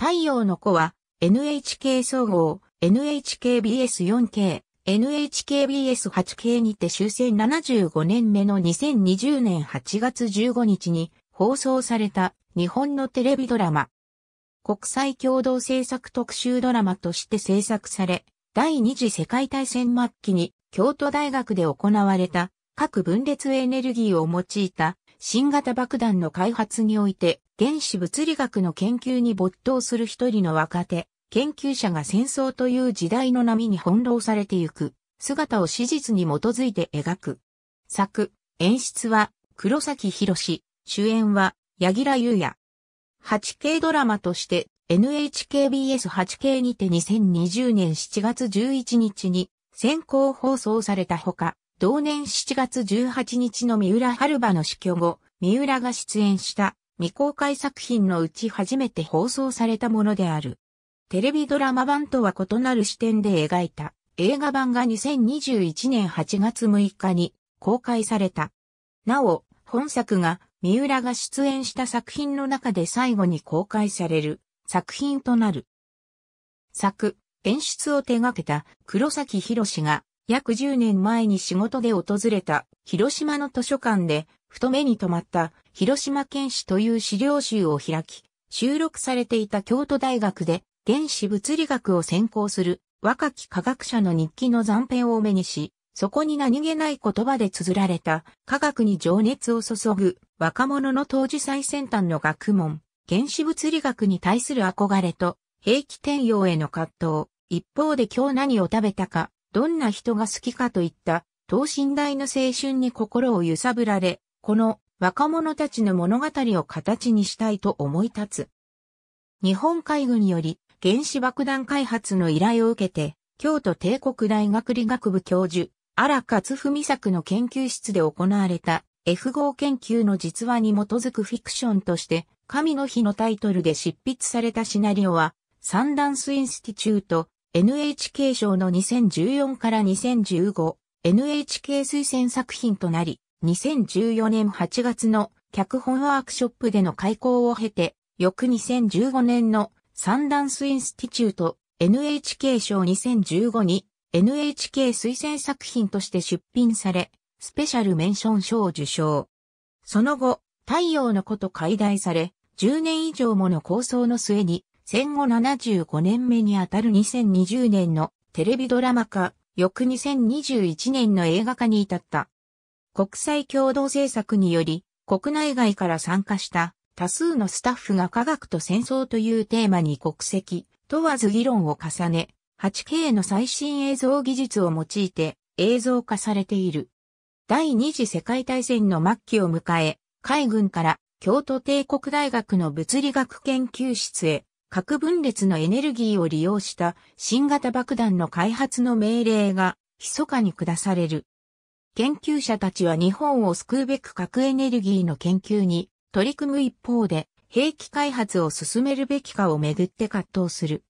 太陽の子は NHK 総合、NHKBS4K、NHKBS8K にて終戦75年目の2020年8月15日に放送された日本のテレビドラマ。国際共同制作特集ドラマとして制作され、第二次世界大戦末期に京都大学で行われた核分裂エネルギーを用いた新型爆弾の開発において原子物理学の研究に没頭する一人の若手、研究者が戦争という時代の波に翻弄されてゆく、姿を史実に基づいて描く。作、演出は黒崎博士、主演は柳楽優也。8K ドラマとして NHKBS8K にて2020年7月11日に先行放送されたほか、同年7月18日の三浦春馬の死去後、三浦が出演した未公開作品のうち初めて放送されたものである。テレビドラマ版とは異なる視点で描いた映画版が2021年8月6日に公開された。なお、本作が三浦が出演した作品の中で最後に公開される作品となる。作、演出を手掛けた黒崎博が約10年前に仕事で訪れた広島の図書館で太目に留まった広島県史という資料集を開き、収録されていた京都大学で原子物理学を専攻する若き科学者の日記の残片を目にし、そこに何気ない言葉で綴られた科学に情熱を注ぐ若者の当時最先端の学問、原子物理学に対する憧れと兵器転用への葛藤、一方で今日何を食べたか、どんな人が好きかといった等身大の青春に心を揺さぶられ、この若者たちの物語を形にしたいと思い立つ。日本海軍より原子爆弾開発の依頼を受けて、京都帝国大学理学部教授、荒勝文作の研究室で行われた F5 研究の実話に基づくフィクションとして、神の日のタイトルで執筆されたシナリオは、サンダンスインスティチュート、NHK 賞の2014から2015、NHK 推薦作品となり、2014年8月の脚本ワークショップでの開講を経て、翌2015年のサンダンスインスティチュート NHK 賞2015に NHK 推薦作品として出品され、スペシャルメンション賞を受賞。その後、太陽の子と解題され、10年以上もの構想の末に、戦後75年目にあたる2020年のテレビドラマ化、翌2021年の映画化に至った。国際共同政策により、国内外から参加した多数のスタッフが科学と戦争というテーマに国籍、問わず議論を重ね、8K の最新映像技術を用いて映像化されている。第二次世界大戦の末期を迎え、海軍から京都帝国大学の物理学研究室へ核分裂のエネルギーを利用した新型爆弾の開発の命令が密かに下される。研究者たちは日本を救うべく核エネルギーの研究に取り組む一方で、兵器開発を進めるべきかをめぐって葛藤する。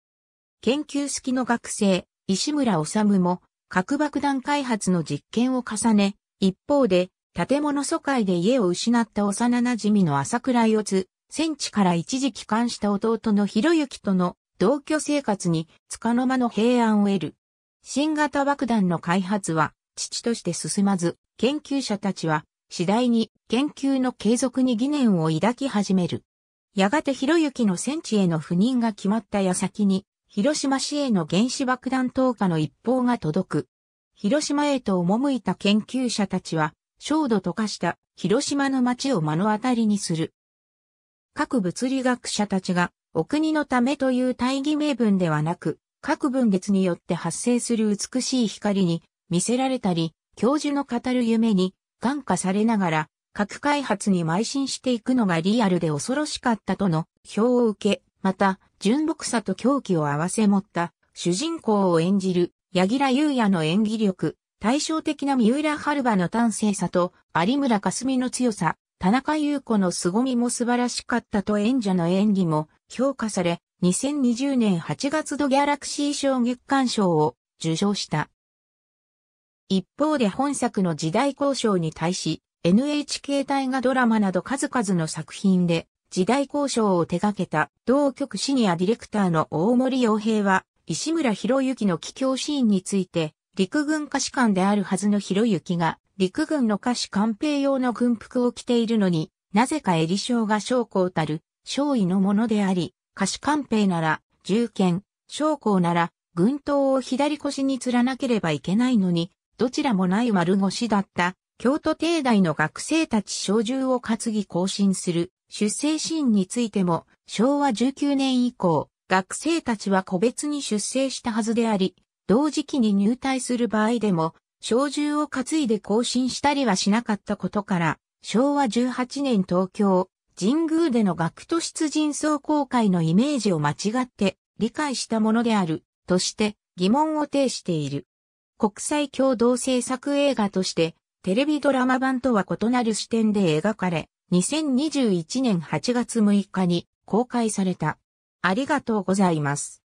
研究好きの学生、石村治も、核爆弾開発の実験を重ね、一方で、建物疎開で家を失った幼馴染の朝倉四つ、戦地から一時帰還した弟の広之との同居生活に、束の間の平安を得る。新型爆弾の開発は、父として進まず、研究者たちは次第に研究の継続に疑念を抱き始める。やがて広之の戦地への赴任が決まった矢先に、広島市への原子爆弾投下の一報が届く。広島へと赴いた研究者たちは、焦土と化した広島の街を目の当たりにする。各物理学者たちが、お国のためという大義名分ではなく、各分裂によって発生する美しい光に見せられたり、教授の語る夢に感化されながら、核開発に邁進していくのがリアルで恐ろしかったとの票を受け、また、純朴さと狂気を合わせ持った主人公を演じる柳楽優也の演技力、対照的な三浦春馬の端正さと有村架純の強さ、田中優子の凄みも素晴らしかったと演者の演技も評価され、2020年8月度ギャラクシー賞月間賞を受賞した。一方で本作の時代交渉に対し、NHK 大河ドラマなど数々の作品で時代交渉を手掛けた同局シニアディレクターの大森洋平は石村博之の帰郷シーンについて陸軍歌詞官であるはずの博之が陸軍の歌詞官兵用の軍服を着ているのになぜか襟章が将校たる将尉のものであり歌詞官兵なら銃剣、将校なら軍刀を左腰に釣らなければいけないのにどちらもない丸腰だった京都帝大の学生たち小銃を担ぎ更新する出生シーンについても昭和19年以降学生たちは個別に出生したはずであり同時期に入隊する場合でも小銃を担いで更新したりはしなかったことから昭和18年東京神宮での学徒出陣総公会のイメージを間違って理解したものであるとして疑問を呈している。国際共同制作映画として、テレビドラマ版とは異なる視点で描かれ、2021年8月6日に公開された。ありがとうございます。